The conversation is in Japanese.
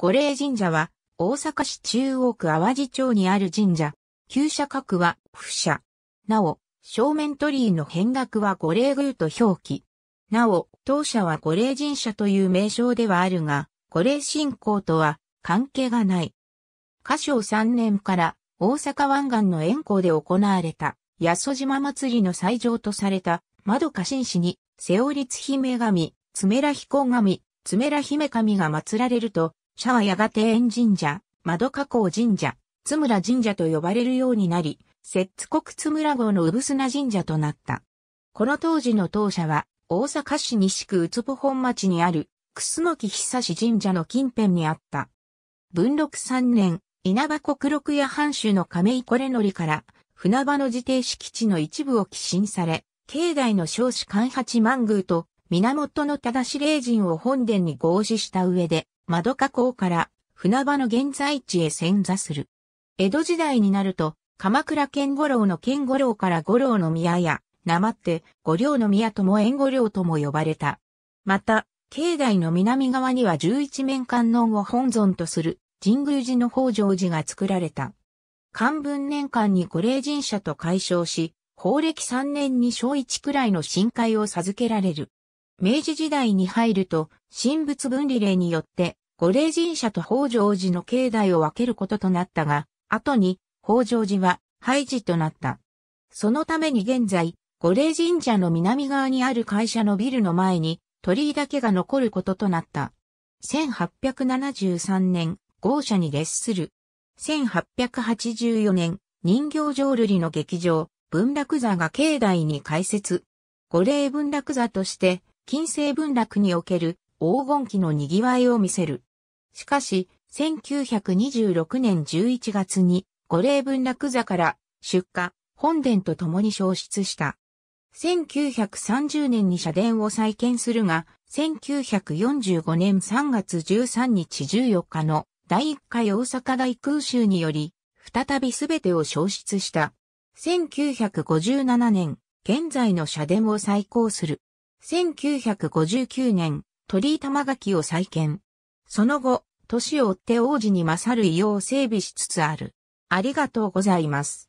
五霊神社は、大阪市中央区淡路町にある神社。旧社格は、不社。なお、正面鳥居の変額は五霊宮と表記。なお、当社は五霊神社という名称ではあるが、五霊信仰とは関係がない。歌唱3年から大阪湾岸の沿港で行われた、八十島祭りの祭上とされた、窓家神士に、瀬尾立姫神、爪ら彦神、爪ら姫神が祀られると、シャワやがて縁神社、窓加工神社、津村神社と呼ばれるようになり、摂津国津村号の産砂神社となった。この当時の当社は、大阪市西区宇津保本町にある、楠木久志神社の近辺にあった。文禄三年、稲葉国六屋藩主の亀井これのりから、船場の自邸敷地の一部を寄進され、境内の少子官八万宮と、源の正霊人を本殿に合祀した上で、窓加工から船場の現在地へ潜座する。江戸時代になると、鎌倉県五郎の県五郎から五郎の宮や、なって五両の宮とも縁五両とも呼ばれた。また、境内の南側には十一面観音を本尊とする神宮寺の北条寺が作られた。漢文年間に五霊神社と解消し、法暦三年に小一くらいの深海を授けられる。明治時代に入ると、神仏分離令によって、五霊神社と北条寺の境内を分けることとなったが、後に北条寺は廃寺となった。そのために現在、五霊神社の南側にある会社のビルの前に鳥居だけが残ることとなった。1873年、豪社に列する。1884年、人形浄瑠璃の劇場、文楽座が境内に開設。五霊文楽座として、近世文楽における黄金期の賑わいを見せる。しかし、1926年11月に五霊文楽座から出荷、本殿と共に消失した。1930年に社殿を再建するが、1945年3月13日14日の第1回大阪大空襲により、再び全てを消失した。1957年、現在の社殿を再興する。1959年、鳥居玉垣を再建。その後、年を追って王子に勝る異様を整備しつつある。ありがとうございます。